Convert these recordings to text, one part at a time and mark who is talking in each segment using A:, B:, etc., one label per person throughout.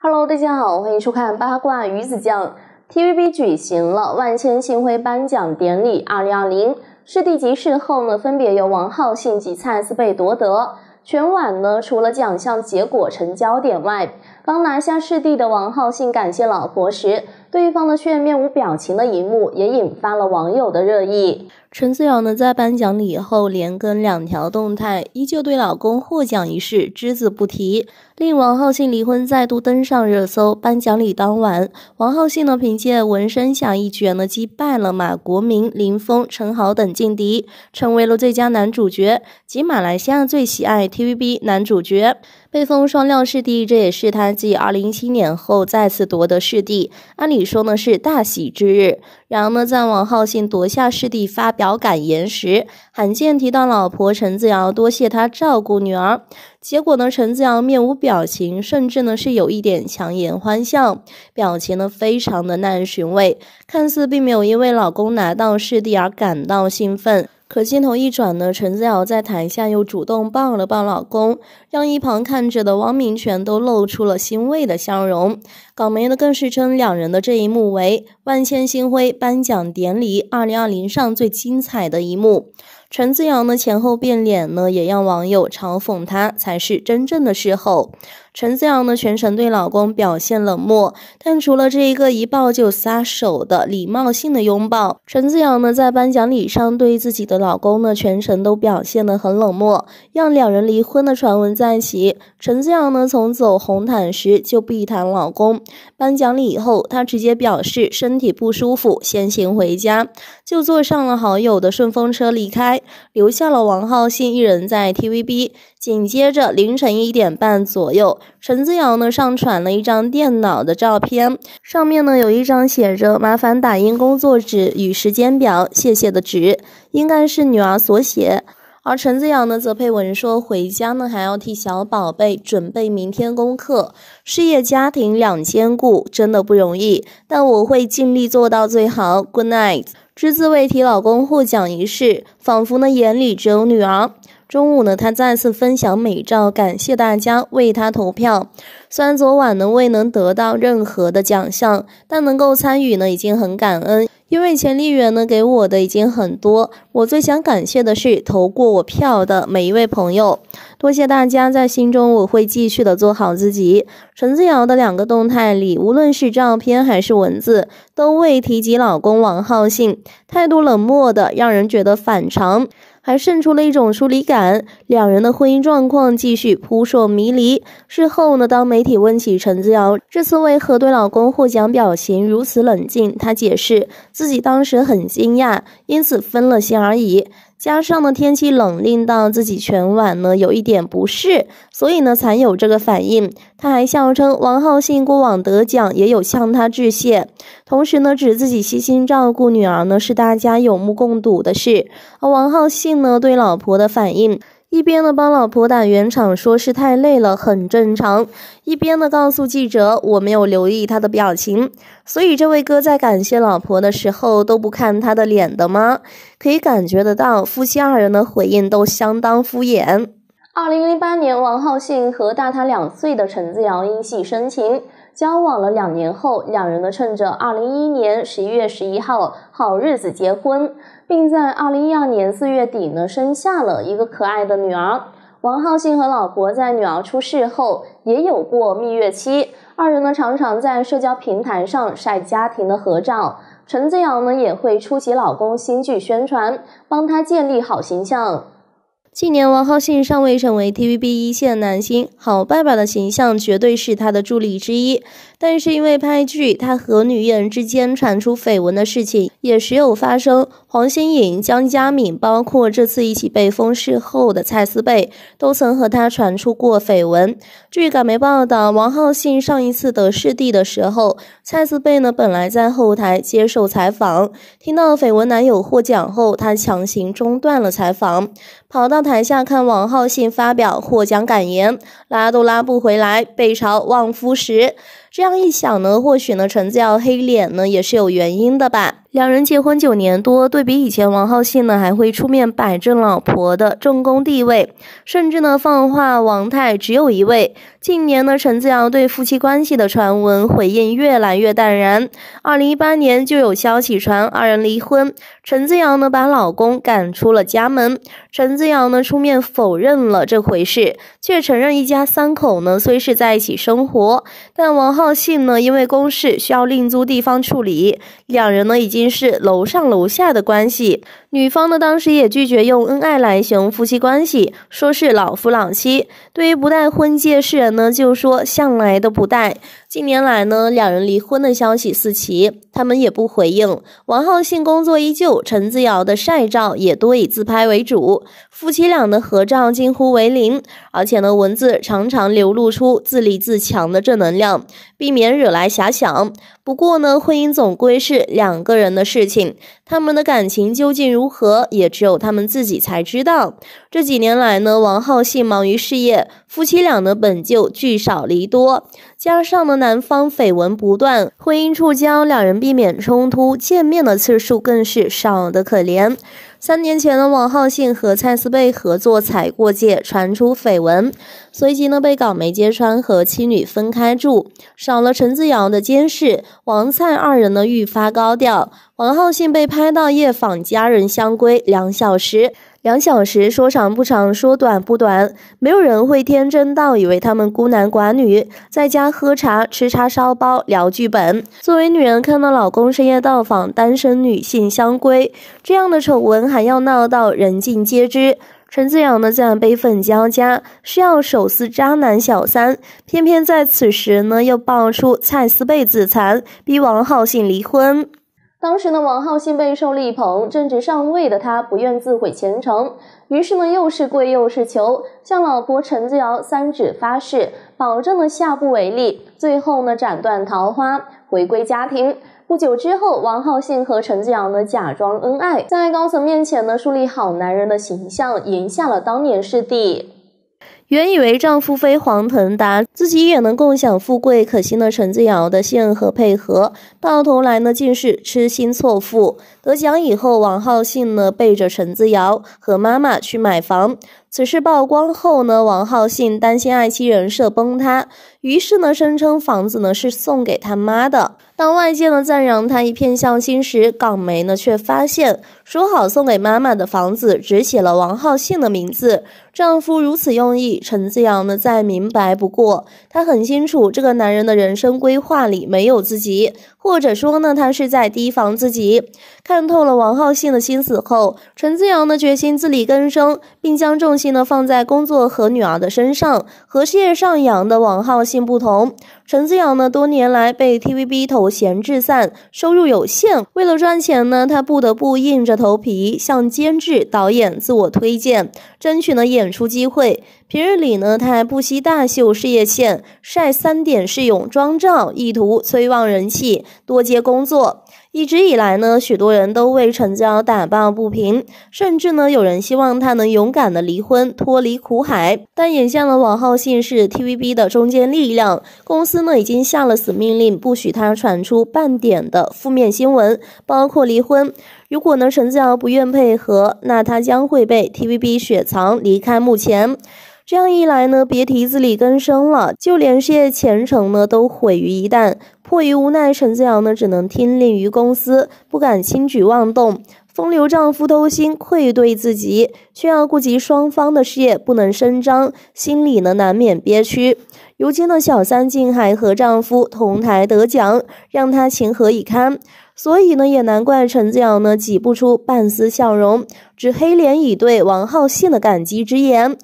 A: Hello，大家好，欢迎收看《八卦鱼子酱》。TVB 举行了万千星辉颁奖典礼，二零二零视帝及视后呢分别由王浩信及蔡思贝夺得。全晚呢除了奖项结果成焦点外，刚拿下视帝的王浩信感谢老婆时。对方的却面无表情的一幕也引发了网友的热议。陈思瑶呢，在颁奖礼后连更两条动态，依旧对老公获奖一事只字不提，令王浩信离婚再度登上热搜。颁奖礼当晚，王浩信呢，凭借《纹身下》一角呢，击败了马国明、林峰、陈豪等劲敌，成为了最佳男主角及马来西亚最喜爱 TVB 男主角。被封双料视帝，这也是他继二零一七年后再次夺得视帝。按理说呢是大喜之日，然而呢，在王浩信夺下视帝发表感言时，罕见提到老婆陈子瑶，多谢他照顾女儿。结果呢，陈子瑶面无表情，甚至呢是有一点强颜欢笑，表情呢非常的耐人寻味，看似并没有因为老公拿到视帝而感到兴奋。可镜头一转呢，陈子瑶在台下又主动抱了抱老公，让一旁看着的汪明荃都露出了欣慰的笑容。港媒呢，更是称两人的这一幕为“万千星辉颁奖典礼二零二零上最精彩的一幕”。陈紫阳呢前后变脸呢，也让网友嘲讽她才是真正的事后。陈紫阳呢全程对老公表现冷漠，但除了这一个一抱就撒手的礼貌性的拥抱，陈紫阳呢在颁奖礼上对自己的老公呢全程都表现的很冷漠，让两人离婚的传闻再起。陈紫阳呢从走红毯时就避谈老公，颁奖礼以后她直接表示身体不舒服，先行回家，就坐上了好友的顺风车离开。留下了王浩信一人在 TVB。紧接着凌晨一点半左右，陈自瑶呢上传了一张电脑的照片，上面呢有一张写着“麻烦打印工作纸与时间表，谢谢”的纸，应该是女儿所写。而陈子阳呢，则配文说：“回家呢，还要替小宝贝准备明天功课，事业家庭两兼顾，真的不容易。但我会尽力做到最好。” Good night，只字未提老公获奖一事，仿佛呢眼里只有女儿。中午呢，他再次分享美照，感谢大家为他投票。虽然昨晚呢未能得到任何的奖项，但能够参与呢已经很感恩。因为潜力媛呢给我的已经很多，我最想感谢的是投过我票的每一位朋友，多谢大家，在心中我会继续的做好自己。陈子瑶的两个动态里，无论是照片还是文字，都未提及老公王浩信，态度冷漠的让人觉得反常。还渗出了一种疏离感，两人的婚姻状况继续扑朔迷离。事后呢，当媒体问起陈子瑶这次为何对老公获奖表情如此冷静，她解释自己当时很惊讶，因此分了心而已。加上呢，天气冷，令到自己全晚呢有一点不适，所以呢才有这个反应。他还笑称王浩信过往得奖也有向他致谢，同时呢指自己悉心照顾女儿呢是大家有目共睹的事。而王浩信呢对老婆的反应。一边呢帮老婆打圆场，说是太累了，很正常；一边呢告诉记者，我没有留意他的表情。所以这位哥在感谢老婆的时候都不看他的脸的吗？可以感觉得到，夫妻二人的回应都相当敷衍。二零零八年，王浩信和大他两岁的陈自瑶因戏生情，交往了两年后，两人呢趁着二零一一年十一月十一号好日子结婚。并在二零一二年四月底呢，生下了一个可爱的女儿。王浩信和老婆在女儿出世后也有过蜜月期，二人呢常常在社交平台上晒家庭的合照。陈子阳呢也会出席老公新剧宣传，帮他建立好形象。近年，王浩信尚未成为 TVB 一线男星，好爸爸的形象绝对是他的助力之一。但是因为拍剧，他和女艺人之间传出绯闻的事情也时有发生。黄心颖、江嘉敏，包括这次一起被封事后的蔡思贝，都曾和他传出过绯闻。据港媒报道，王浩信上一次得视帝的时候，蔡思贝呢本来在后台接受采访，听到绯闻男友获奖后，他强行中断了采访，跑到台下看王浩信发表获奖感言，拉都拉不回来，被嘲旺夫时。这样一想呢，或许呢陈耀黑脸呢也是有原因的吧。两人结婚九年多，对比以前，王浩信呢还会出面摆正老婆的正宫地位，甚至呢放话王太只有一位。近年呢，陈子阳对夫妻关系的传闻回应越来越淡然。二零一八年就有消息传二人离婚。陈子阳呢把老公赶出了家门，陈子阳呢出面否认了这回事，却承认一家三口呢虽是在一起生活，但王浩信呢因为公事需要另租地方处理，两人呢已经是楼上楼下的关系。女方呢当时也拒绝用恩爱来形容夫妻关系，说是老夫老妻。对于不戴婚戒，世人呢就说向来都不戴。近年来呢两人离婚的消息四起，他们也不回应。王浩信工作依旧。陈子瑶的晒照也多以自拍为主，夫妻俩的合照近乎为零，而且呢，文字常常流露出自立自强的正能量，避免惹来遐想。不过呢，婚姻总归是两个人的事情，他们的感情究竟如何，也只有他们自己才知道。这几年来呢，王浩信忙于事业，夫妻俩呢本就聚少离多，加上呢男方绯闻不断，婚姻触礁，两人避免冲突，见面的次数更是少得可怜。三年前呢，王浩信和蔡思贝合作踩过界，传出绯闻，随即呢被港媒揭穿，和妻女分开住，少了陈自瑶的监视，王蔡二人呢愈发高调。王浩信被拍到夜访家人相归两小时。两小时说长不长，说短不短，没有人会天真到以为他们孤男寡女在家喝茶、吃叉烧包、聊剧本。作为女人，看到老公深夜到访，单身女性相归这样的丑闻还要闹到人尽皆知，陈子阳呢自然悲愤交加，是要手撕渣男小三。偏偏在此时呢，又爆出蔡思贝自残，逼王浩信离婚。当时呢，王浩信备受力捧，正值上位的他不愿自毁前程，于是呢，又是跪又是求，向老婆陈子瑶三指发誓，保证了下不为例。最后呢，斩断桃花，回归家庭。不久之后，王浩信和陈子瑶呢，假装恩爱，在高层面前呢，树立好男人的形象，赢下了当年师弟。原以为丈夫飞黄腾达，自己也能共享富贵，可惜了陈子瑶的信任和配合，到头来呢，竟是痴心错付。得奖以后，王浩信呢背着陈子瑶和妈妈去买房。此事曝光后呢，王浩信担心爱妻人设崩塌，于是呢声称房子呢是送给他妈的。当外界呢赞扬他一片孝心时，港媒呢却发现，说好送给妈妈的房子只写了王浩信的名字。丈夫如此用意，陈自阳呢再明白不过，他很清楚这个男人的人生规划里没有自己，或者说呢，他是在提防自己。看透了王浩信的心思后，陈自阳呢决心自力更生，并将重心呢放在工作和女儿的身上。和事业上扬的王浩信不同，陈自阳呢多年来被 TVB 投衔置散，收入有限。为了赚钱呢，他不得不硬着头皮向监制、导演自我推荐，争取呢演出机会。平日里呢，他还不惜大秀事业线，晒三点式泳装照，意图催旺人气，多接工作。一直以来呢，许多人都为陈娇打抱不平，甚至呢，有人希望他能勇敢的离婚，脱离苦海。但眼下呢，王浩信是 TVB 的中坚力量，公司呢已经下了死命令，不许他传出半点的负面新闻，包括离婚。如果呢陈娇不愿配合，那他将会被 TVB 雪藏，离开幕前。这样一来呢，别提自力更生了，就连事业前程呢都毁于一旦。迫于无奈，陈子瑶呢只能听令于公司，不敢轻举妄动。风流丈夫偷腥，愧对自己，却要顾及双方的事业，不能声张，心里呢难免憋屈。如今呢，小三竟还和丈夫同台得奖，让她情何以堪？所以呢，也难怪陈子瑶呢挤不出半丝笑容，只黑脸以对王浩信的感激之言。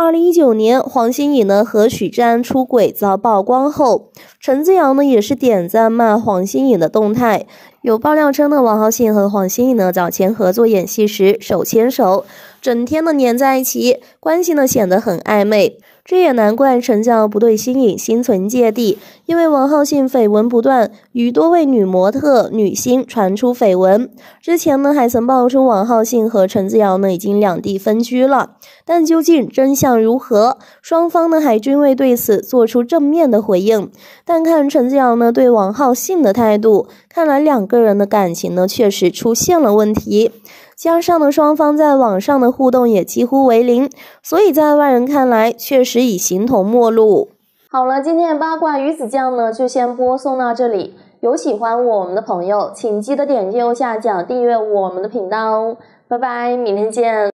A: 二零一九年，黄心颖呢和许志安出轨遭曝光后，陈自扬呢也是点赞骂黄心颖的动态。有爆料称呢，王浩信和黄心颖呢早前合作演戏时手牵手，整天的黏在一起，关系呢显得很暧昧。这也难怪陈家不对心颖心存芥蒂。因为王浩信绯闻不断，与多位女模特、女星传出绯闻。之前呢，还曾爆出王浩信和陈子瑶呢已经两地分居了。但究竟真相如何？双方呢，还均未对此做出正面的回应。但看陈子瑶呢对王浩信的态度，看来两个人的感情呢确实出现了问题。加上呢，双方在网上的互动也几乎为零，所以在外人看来，确实已形同陌路。好了，今天的八卦鱼子酱呢，就先播送到这里。有喜欢我们的朋友，请记得点击右下角订阅我们的频道。拜拜，明天见。